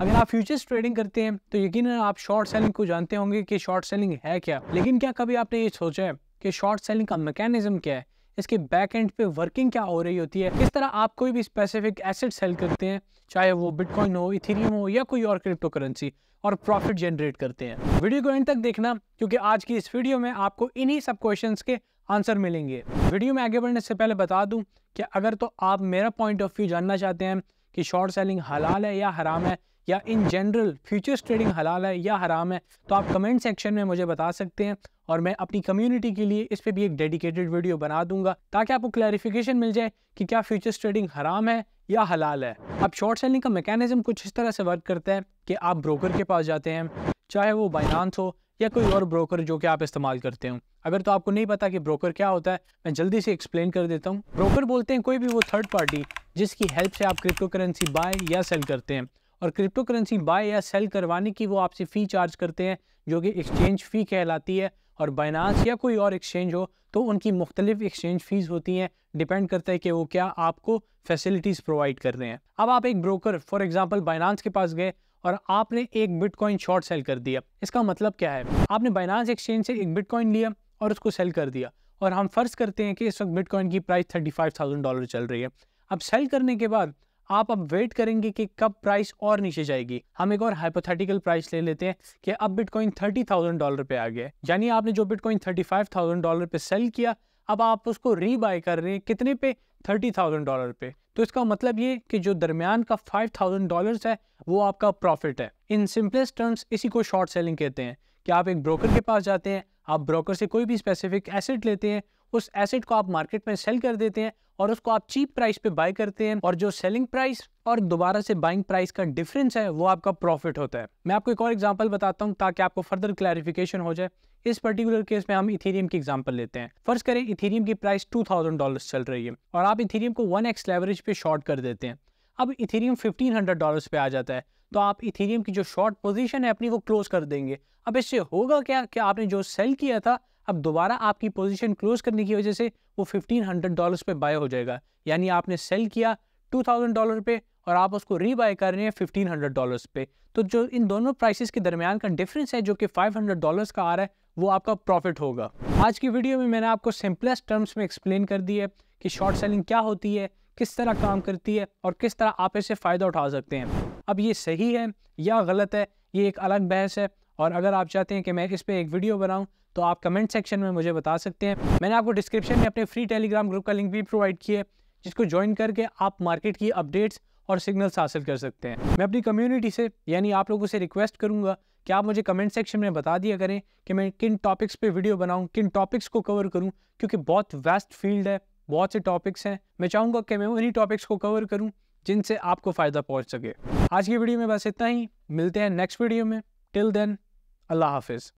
अगर आप futures trading करते हैं तो यकीन आप शॉर्ट सेलिंग को जानते होंगे कि शॉर्ट सेलिंग है क्या लेकिन क्या कभी आपने ये सोचा है कि शॉर्ट सेलिंग का मैकेनिज्म क्या है इसके बैक एंड पे वर्किंग क्या हो रही होती है किस तरह आप कोई भी स्पेसिफिक एसेट सेल करते हैं चाहे वो बिटकॉइन हो इथेरियम हो या कोई और क्रिप्टो करेंसी और प्रॉफिट जनरेट करते हैं वीडियो को एंड तक देखना क्योंकि आज की इस वीडियो में आपको इन्हीं सब क्वेश्चन के आंसर मिलेंगे वीडियो में आगे बढ़ने से पहले बता दूँ कि अगर तो आप मेरा पॉइंट ऑफ व्यू जानना चाहते हैं कि शॉर्ट सेलिंग हलाल है या हराम है या इन जनरल फ्यूचर्स ट्रेडिंग हलाल है या हराम है तो आप कमेंट सेक्शन में मुझे बता सकते हैं और मैं अपनी कम्युनिटी के लिए इस पर भी एक डेडिकेटेड वीडियो बना दूंगा ताकि आपको क्लैरिफिकेशन मिल जाए कि क्या फ्यूचर्स ट्रेडिंग हराम है या हलाल है अब शॉर्ट सेलिंग का मैकेनिज्म कुछ इस तरह से वर्क करता है कि आप ब्रोकर के पास जाते हैं चाहे वो बाइनांस हो या कोई और ब्रोकर जो कि आप इस्तेमाल करते हो अगर तो आपको नहीं पता कि ब्रोकर क्या होता है मैं जल्दी से एक्सप्लेन कर देता हूँ ब्रोकर बोलते हैं कोई भी वो थर्ड पार्टी जिसकी हेल्प से आप क्रिप्टो करेंसी बाय या सेल करते हैं और क्रिप्टो करेंसी बाय या सेल करवाने की वो आपसे फ़ी चार्ज करते हैं जो कि एक्सचेंज फ़ी कहलाती है और बाइनास या कोई और एक्सचेंज हो तो उनकी मुख्तलिफ एक्सचेंज फ़ीस होती हैं डिपेंड करता है कि वो क्या आपको फैसिलिटीज़ प्रोवाइड कर रहे हैं अब आप एक ब्रोकर फॉर एग्ज़ाम्पल बाइनास के पास गए और आपने एक बिटकॉइन शॉर्ट सेल कर दिया इसका मतलब क्या है आपने बाइनास एक्सचेंज से एक बिटकॉइन लिया और उसको सेल कर दिया और हम फर्ज करते हैं कि इस वक्त बिटकॉइन की price thirty five thousand dollar चल रही है अब सेल करने के बाद आप अब वेट करेंगे कि कब प्राइस और नीचे जाएगी हम एक और हाइपोथेटिकल प्राइस ले लेते हैं कि अब बिटकॉइन थर्टी थाउजेंड डॉलर पे आ गया यानी आपने जो bitcoin thirty five thousand dollar पे सेल किया अब आप उसको रीबाई कर रहे हैं कितने पे थर्टी थाउजेंड डॉलर पे तो इसका मतलब ये कि जो दरमियान का फाइव थाउजेंड डॉलर है वो आपका प्रॉफिट है इन सिंपलेस्ट टर्म्स इसी को शॉर्ट सेलिंग कहते हैं कि आप एक ब्रोकर के पास जाते हैं आप ब्रोकर से कोई भी स्पेसिफिक एसेट लेते हैं उस एसेट को आप मार्केट में सेल कर देते हैं और उसको आप चीप प्राइस पे बाय करते हैं और जो सेलिंग प्राइस और दोबारा से बाइंग प्राइस का डिफरेंस है वो आपका प्रॉफिट होता है मैं आपको एक और एग्जांपल बताता हूँ ताकि आपको फर्दर क्लैरिफिकेशन हो जाए इस पर्टिकुलर केस में हम इथेरियम की एग्जांपल लेते हैं फर्स्ट करें इथेरियम की प्राइस टू थाउजेंड डॉलर चल रही है और आप इथेरियम को वन एक्स लेवरेज पे शॉर्ट कर देते हैं अब इथेरियम फिफ्टीन हंड्रेड डॉलर पे आ जाता है तो आप इथेरियम की जो शॉर्ट पोजीशन है अपनी वो क्लोज कर देंगे अब इससे होगा क्या कि आपने जो सेल किया था अब दोबारा आपकी पोजीशन क्लोज करने की वजह से वो फिफ्टीन हंड्रेड डॉलर पे बाय हो जाएगा यानी आपने सेल किया टू थाउजेंड डॉलर पे और आप उसको रीबाय कर रहे हैं फिफ्टीन हंड्रेड डॉलर्स पे तो जो इन दोनों प्राइसेस के दरमियान का डिफरेंस है जो कि फाइव हंड्रेड डॉलर्स का आ रहा है वो आपका प्रॉफिट होगा आज की वीडियो में मैंने आपको सिंपलेस्ट टर्म्स में एक्सप्लेन कर दी है कि शॉर्ट सेलिंग क्या होती है किस तरह काम करती है और किस तरह आप इससे फ़ायदा उठा सकते हैं अब ये सही है या गलत है ये एक अलग बहस है और अगर आप चाहते हैं कि मैं इस पर एक वीडियो बनाऊँ तो आप कमेंट सेक्शन में मुझे बता सकते हैं मैंने आपको डिस्क्रिप्शन में अपने फ्री टेलीग्राम ग्रुप का लिंक भी प्रोवाइड किया है जिसको ज्वाइन करके आप मार्केट की अपडेट्स और सिग्नल्स हासिल कर सकते हैं मैं अपनी कम्युनिटी से यानी आप लोगों से रिक्वेस्ट करूंगा कि आप मुझे कमेंट सेक्शन में बता दिया करें कि मैं किन टॉपिक्स पे वीडियो बनाऊं किन टॉपिक्स को कवर करूं क्योंकि बहुत वेस्ट फील्ड है बहुत से टॉपिक्स हैं मैं चाहूँगा कि मैं उन्हीं टॉपिक्स को कवर करूँ जिनसे आपको फ़ायदा पहुँच सके आज की वीडियो में बस इतना ही मिलते हैं नेक्स्ट वीडियो में टिल देन अल्लाह हाफिज़